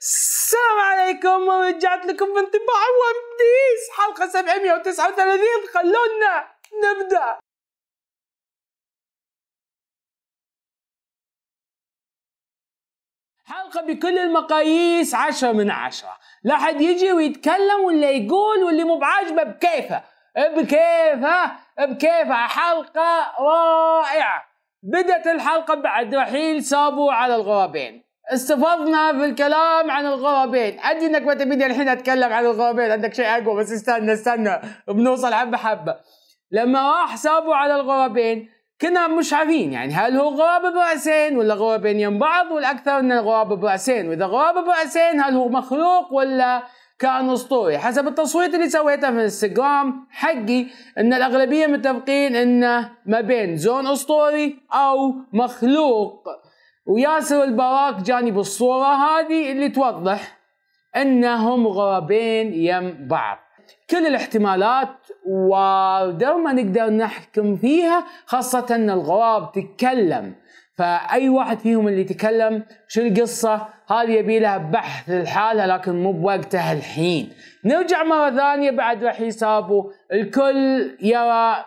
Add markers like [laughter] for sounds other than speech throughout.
السلام عليكم ورجعت لكم بانطباع ون بيس حلقه 739 خلونا نبدا حلقة بكل المقاييس 10 من 10 لا حد يجي ويتكلم ولا يقول واللي مو بعاجبه بكيفه بكيفه بكيفه حلقة رائعة بدت الحلقة بعد رحيل سابو على الغرابين استفضنا بالكلام عن الغوابين ادري انك ما تبيني الحين اتكلم عن الغوابين عندك شيء اقوى بس استنى استنى بنوصل حبه حبه لما راح سابوا على الغوابين كنا مش عارفين يعني هل هو غراب برأسين ولا غرابين يم بعض والاكثر ان الغراب برأسين واذا غراب برأسين هل هو مخلوق ولا كان اسطوري حسب التصويت اللي سويته في الانستغرام حقي ان الاغلبيه متفقين انه ما بين زون اسطوري او مخلوق وياسر البراك جاني بالصورة هذه اللي توضح أنهم غرابين يم بعض كل الاحتمالات واردة ما نقدر نحكم فيها خاصة أن الغراب تتكلم فأي واحد فيهم اللي تكلم شو القصة هذه يبي لها بحث لحالها لكن مو بوقتها الحين نرجع مرة ثانية بعد رح يسابوا الكل يرى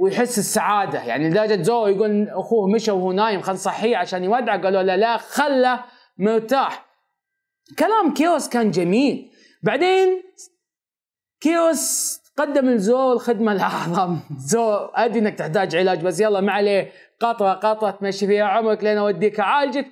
ويحس السعاده يعني لدرجه زو يقول اخوه مشى وهو نايم خل صحيه عشان يودعه قالوا له لا خله مرتاح كلام كيوس كان جميل بعدين كيوس قدم لزو الخدمة الأعظم زو أدري أنك تحتاج علاج بس يلا ما عليه قطرة قطرة تمشي فيها عمرك لين أوديك أعالجك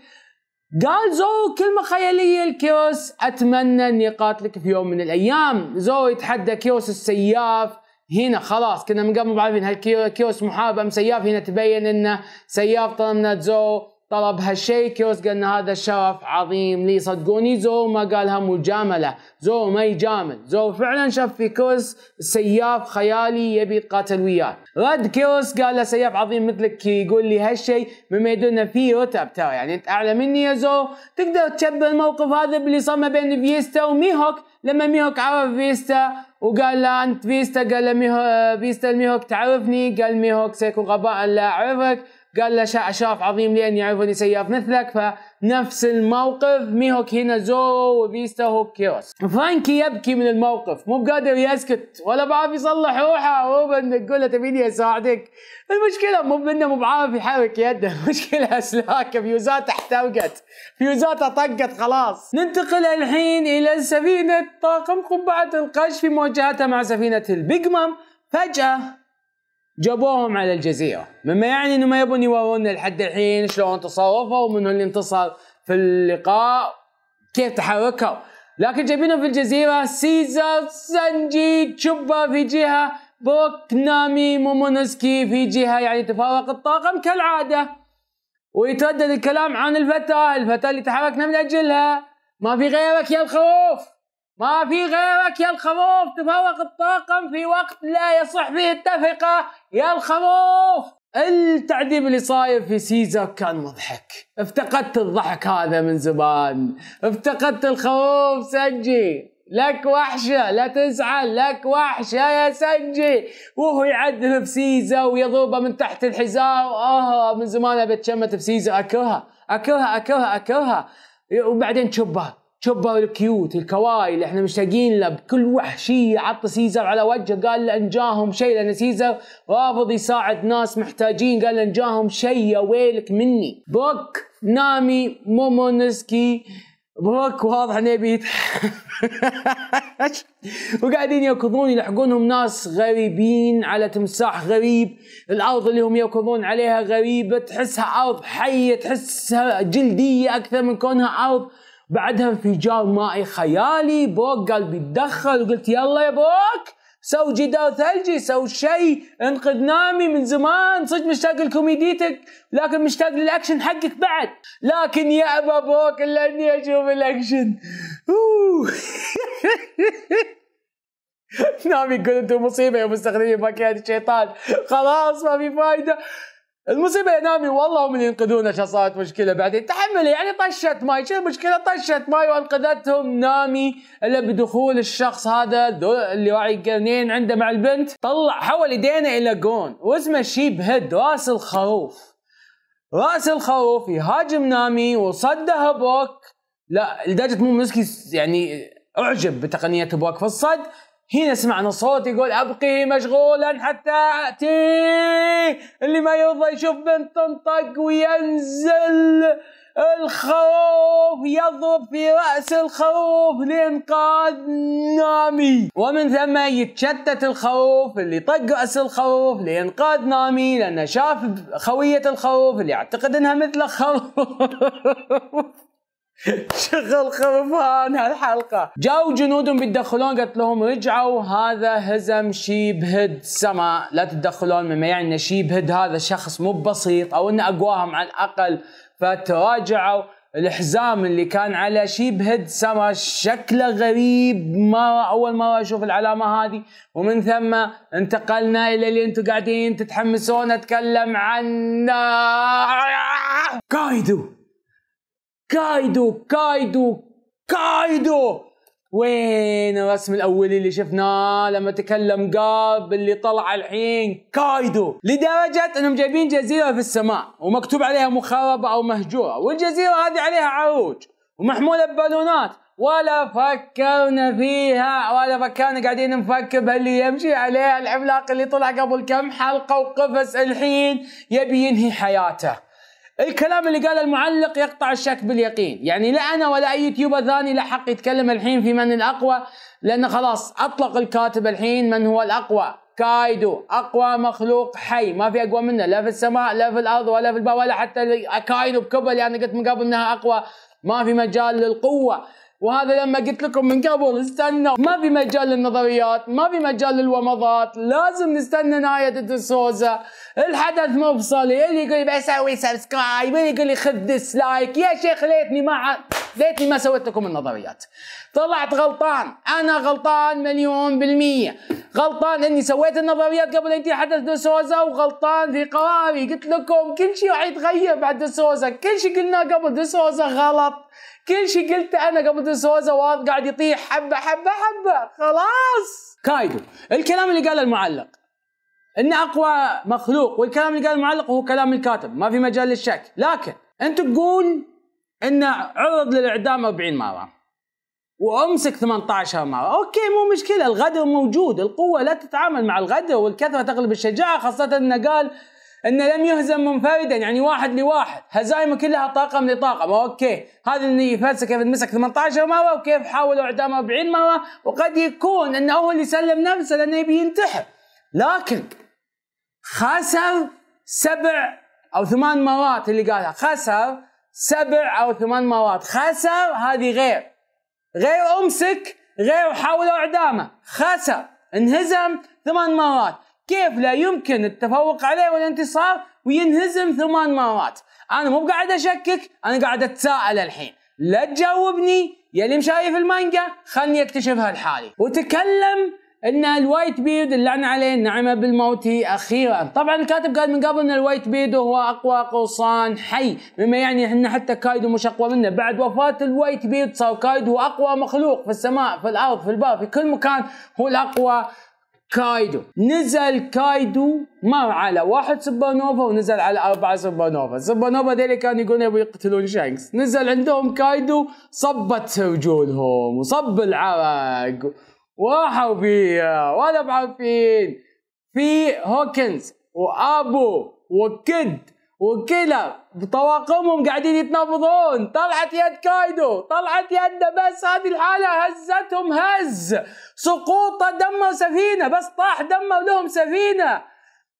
قال زو كلمة خيالية لكيوس أتمنى أني قاتلك في يوم من الأيام زو يتحدى كيوس السياف هنا خلاص كنا من قبل عارفين هالكيوس محاب ام سياف هنا تبين انه سياف طلب من زو طلب هالشيء كيوس قالنا هذا شرف عظيم لي صدقوني زو ما قالها مجامله زو ما يجامل زو فعلا شاف في كيوس سياف خيالي يبي يتقاتل وياه رد كيوس قال له سياف عظيم مثلك يقول لي هالشيء مما يدل انه في رتب ترى يعني انت اعلى مني يا زو تقدر تشبه الموقف هذا باللي صار ما بين فيستا وميهوك لما ميهوك عرف فيستا وقال له انت فيستا قال له ميهو فيستا الميهوك تعرفني قال ميهوك سيكون غباء لا اعرفك قال له شرف عظيم لي اني اعرفني سياف مثلك فنفس الموقف ميهوك هنا زورو وفيستا هو كيروس فرانكي يبكي من الموقف مو بقادر يسكت ولا بعرف يصلح روحه هو بانك تقول له تبيني اساعدك المشكله مو بانه مو بعرف يحرك يده [laughs] المشكله اسلاكه فيوزاته احترقت فيوزاته طقت خلاص ننتقل الحين الى سفينه طاقم قبعه القش في وجهتها مع سفينة البيج مام فجأة جابوهم على الجزيرة مما يعني انه ما يبون يورونا لحد الحين شلون تصرفوا ومن اللي انتصر في اللقاء كيف تحركوا لكن جايبينهم في الجزيرة سيزر سانجي تشوبا في جهة بوك نامي مومونوسكي في جهة يعني تفارق الطاقم كالعادة ويتردد الكلام عن الفتاة الفتاة اللي تحركنا من أجلها ما في غيرك يا الخوف ما في غيرك يا الخموف تفوق الطاقم في وقت لا يصح فيه التفقة يا الخموف التعذيب اللي صاير في سيزا كان مضحك افتقدت الضحك هذا من زمان افتقدت الخوف سجي لك وحشة لا تزعل لك وحشة يا سنجي وهو يعدل سيزا ويضربه من تحت الحزام اه من زمان ابي في سيزا اكرهها اكرهها اكرهها اكرهها وبعدين تشبه شوبر الكيوت الكواي اللي احنا مشتاقين له بكل وحشيه عط سيزر على وجهه قال له انجاهم شيء لان سيزر رافض يساعد ناس محتاجين قال له انجاهم شيء يا ويلك مني بروك نامي مومونسكي بروك واضح انه يبي [laughs] وقاعدين يركضون يلحقونهم ناس غريبين على تمساح غريب الارض اللي هم يركضون عليها غريبه تحسها ارض حيه تحسها جلديه اكثر من كونها ارض بعدها انفجار مائي خيالي بوك قال بيتدخل وقلت يلا يا بوك سو جدار ثلجي سو شيء انقذ نامي من زمان صدق مشتاق لكوميديتك لكن مشتاق للاكشن حقك بعد لكن يا ابا بوك الا اني اشوف الاكشن [laughs] نامي يقول انتم مصيبه يا مستخدمين باكيات الشيطان خلاص ما في فايده المصيبه يا نامي والله هم اللي ينقذونا شو صارت مشكله بعدين تحملي يعني طشت ماي شو المشكله طشت ماي وانقذتهم نامي الا بدخول الشخص هذا اللي واعي قرنين عنده مع البنت طلع حول ايدينه الى جون واسمه شيب هيد راس الخروف راس الخروف يهاجم نامي وصده بوك لا لدرجه مو مسكي يعني اعجب بتقنيه بوك في الصد هنا سمعنا صوت يقول ابقي مشغولا حتى اتي اللي ما يرضى يشوف بنت تنطق وينزل الخروف يضرب في رأس الخروف لإنقاذ نامي ومن ثم يتشتت الخروف اللي طق رأس الخروف لإنقاذ نامي لأنه شاف خوية الخروف اللي اعتقد انها مثل خروف [laughs] [laughs] شغل خرفان هالحلقة جاوا جنودهم بيتدخلون قلت لهم رجعوا هذا هزم شيب بهد سما لا تتدخلون مما يعني ان شيب هذا شخص مو بسيط او انه اقواهم على الاقل فتراجعوا الحزام اللي كان على شيب هيد سما شكله غريب ما اول مره اشوف العلامه هذه ومن ثم انتقلنا الى اللي انتم قاعدين تتحمسون اتكلم عنه كايدو كايدو كايدو كايدو وين الرسم الاولي اللي شفناه لما تكلم جاب اللي طلع الحين كايدو لدرجه انهم جايبين جزيره في السماء ومكتوب عليها مخربه او مهجوره والجزيره هذه عليها عروج ومحموله ببالونات ولا فكرنا فيها ولا فكرنا قاعدين نفكر باللي يمشي عليها العملاق اللي طلع قبل كم حلقه وقفز الحين يبي ينهي حياته الكلام اللي قاله المعلق يقطع الشك باليقين يعني لا أنا ولا أي يوتيوبر ثاني له حق يتكلم الحين في من الأقوى لأن خلاص أطلق الكاتب الحين من هو الأقوى كايدو أقوى مخلوق حي ما في أقوى منه لا في السماء لا في الأرض ولا في البحر ولا حتى كايدو بكبر يعني قلت من قبل أنها أقوى ما في مجال للقوة وهذا لما قلت لكم من قبل استنوا ما في مجال للنظريات ما في مجال للومضات لازم نستنى نهاية الدسوزة الحدث مفصلي اللي يقول لي بسوي سبسكرايب اللي يقول لي خذ ديسلايك يا شيخ ليتني ما ليتني ما سويت لكم النظريات طلعت غلطان انا غلطان مليون بالمية غلطان اني سويت النظريات قبل ان حدث دسوزا وغلطان في قراري قلت لكم كل شيء راح يتغير بعد دسوزا كل شيء قلناه قبل دسوزا غلط كل شيء قلته انا قبل دسوزا واض قاعد يطيح حبه حبه حبه خلاص كايدو الكلام اللي قاله المعلق ان اقوى مخلوق والكلام اللي قال المعلق هو كلام الكاتب ما في مجال للشك لكن انت تقول انه عرض للاعدام 40 مره وامسك 18 مره، اوكي مو مشكله الغدر موجود، القوه لا تتعامل مع الغدر والكثره تغلب الشجاعه خاصه انه قال انه لم يهزم منفردا يعني واحد لواحد، هزايمه كلها طاقم لطاقم، اوكي، هذا اللي يفلسف كيف مسك 18 مره وكيف حاولوا اعدامه 40 مره وقد يكون انه هو اللي سلم نفسه لانه يبي ينتحر، لكن خسر سبع او ثمان مرات اللي قالها، خسر سبع او ثمان مرات خسر هذه غير غير امسك غير حاول اعدامه خسر انهزم ثمان مرات كيف لا يمكن التفوق عليه والانتصار وينهزم ثمان مرات انا مو قاعد اشكك انا قاعد اتساءل الحين لا تجاوبني يلي مشايف المانجا خلني اكتشفها لحالي وتكلم ان الوايت بيرد اللعنه عليه نعم بالموت اخيرا طبعا الكاتب قال من قبل ان الوايت بيرد هو اقوى قرصان حي مما يعني ان حتى كايدو مش اقوى منه بعد وفاه الوايت بيرد صار كايدو اقوى مخلوق في السماء في الارض في البر في كل مكان هو الاقوى كايدو نزل كايدو مر على واحد سوبر نوفا ونزل على أربعة سوبر نوفا سوبر نوفا ديلي كانوا يقولون يبغوا يقتلون شانكس نزل عندهم كايدو صبت رجولهم وصب العرق وراحوا فيها ولا بعرفين في هوكنز وابو وكد وكلا بطواقمهم قاعدين يتنافضون طلعت يد كايدو طلعت يد بس هذه الحالة هزتهم هز سقوط دمر سفينة بس طاح دمر لهم سفينة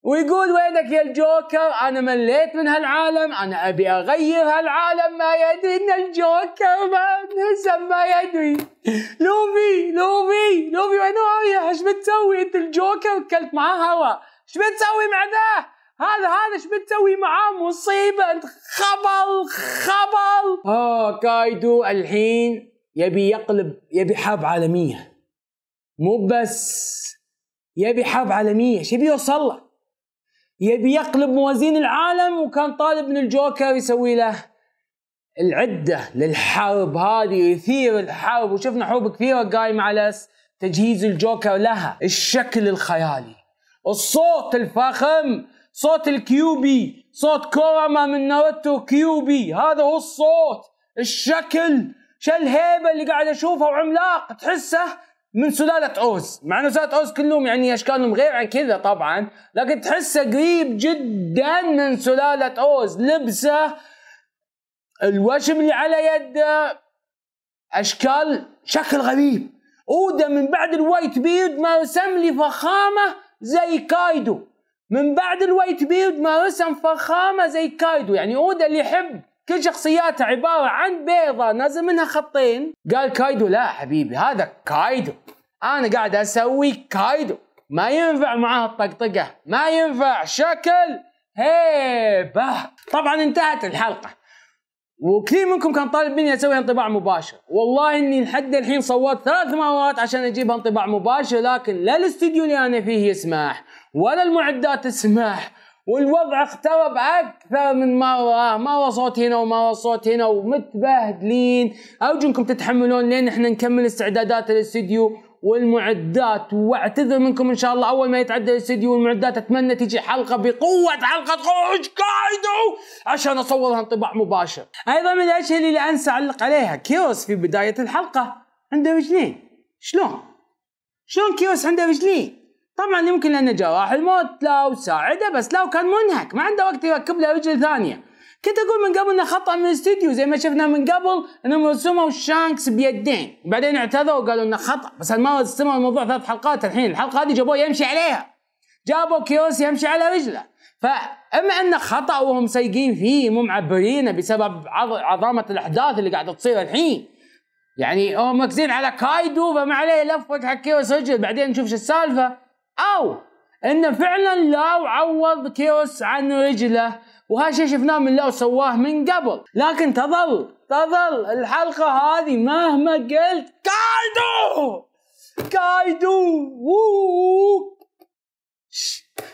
ويقول وينك يا الجوكر انا مليت من هالعالم انا ابي اغير هالعالم ما يدري ان الجوكر ما هزم ما يدري لوفي لوفي لوفي وين رايح ايش بتسوي انت الجوكر كلت معاه هوا ايش بتسوي مع ذا هذا هذا ايش بتسوي معاه مصيبه انت خبل خبل اه كايدو الحين يبي يقلب يبي حرب عالميه مو بس يبي حرب عالميه ايش يبي يوصل له يبي يقلب موازين العالم وكان طالب من الجوكر يسوي له العده للحرب هذه يثير الحرب وشفنا حروب كثيره قايمه على تجهيز الجوكر لها الشكل الخيالي الصوت الفخم صوت الكيوبي صوت كوراما من ناروتو كيوبي هذا هو الصوت الشكل شو الهيبه اللي قاعد اشوفها وعملاق تحسه من سلاله اوز مع أن سلاله اوز كلهم يعني اشكالهم غير عن كذا طبعا لكن تحسه قريب جدا من سلاله اوز لبسه الوشم اللي على يده اشكال شكل غريب اودا من بعد الوايت بيرد ما رسم لي فخامه زي كايدو من بعد الوايت بيرد ما رسم فخامه زي كايدو يعني اودا اللي يحب كل شخصياته عبارة عن بيضة نازل منها خطين قال كايدو لا حبيبي هذا كايدو أنا قاعد أسوي كايدو ما ينفع معاه الطقطقة ما ينفع شكل هيبة طبعا انتهت الحلقة وكثير منكم كان طالب مني اسوي انطباع مباشر والله اني لحد الحين صوت ثلاث مرات عشان اجيبها انطباع مباشر لكن لا الاستديو اللي انا فيه يسمح ولا المعدات تسمح والوضع اخترب اكثر من مره مره صوت هنا ومره صوت هنا ومتبهدلين ارجو انكم تتحملون لين احنا نكمل استعدادات الاستديو والمعدات واعتذر منكم ان شاء الله اول ما يتعدى الاستديو والمعدات اتمنى تجي حلقه بقوه حلقه خروج كايدو عشان اصورها انطباع مباشر ايضا من الاشياء اللي لا انسى اعلق عليها كيوس في بدايه الحلقه عنده رجلين شلون شلون كيوس عنده رجلين طبعا يمكن لان جراح الموت لو ساعده بس لو كان منهك ما عنده وقت يركب له رجل ثانيه كنت اقول من قبل انه خطا من الاستديو زي ما شفنا من قبل انهم رسموا شانكس بيدين بعدين اعتذروا وقالوا انه خطا بس ما استمر الموضوع ثلاث حلقات الحين الحلقه هذه جابوه يمشي عليها جابوا كيوس يمشي على رجله فاما انه خطا وهم سايقين فيه مو معبرينه بسبب عظمه الاحداث اللي قاعده تصير الحين يعني هم مركزين على كايدو فما عليه لف حق كيوس رجل بعدين نشوف شو السالفه او انه فعلا لاو عوض كيوس عن رجله وهذا الشيء شفناه من لاو سواه من قبل لكن تظل تظل الحلقه هذه مهما قلت كايدو كايدو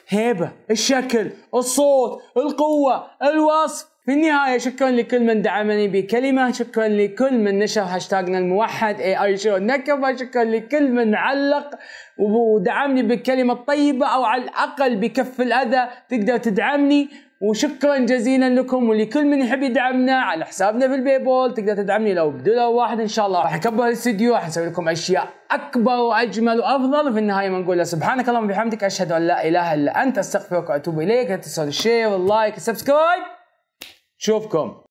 هيبه الشكل الصوت القوه الوصف في النهاية شكرا لكل من دعمني بكلمة شكرا لكل من نشر هاشتاجنا الموحد اي اي شو نكبة شكرا لكل من علق ودعمني بالكلمة الطيبة او على الاقل بكف الاذى تقدر تدعمني وشكرا جزيلا لكم ولكل من يحب يدعمنا على حسابنا في البيبول تقدر تدعمني لو بدولار واحد ان شاء الله راح اكبر الاستديو راح اسوي لكم اشياء اكبر واجمل وافضل وفي النهايه ما نقول سبحانك اللهم وبحمدك اشهد ان لا اله الا انت استغفرك واتوب اليك لا تنسون الشير واللايك والسبسكرايب Шовком.